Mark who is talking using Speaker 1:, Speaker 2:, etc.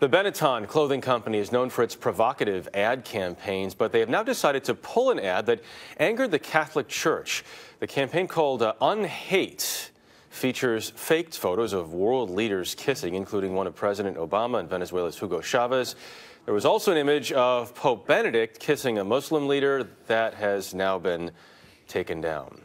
Speaker 1: The Benetton clothing company is known for its provocative ad campaigns, but they have now decided to pull an ad that angered the Catholic Church. The campaign called uh, Unhate features faked photos of world leaders kissing, including one of President Obama and Venezuela's Hugo Chavez. There was also an image of Pope Benedict kissing a Muslim leader that has now been taken down.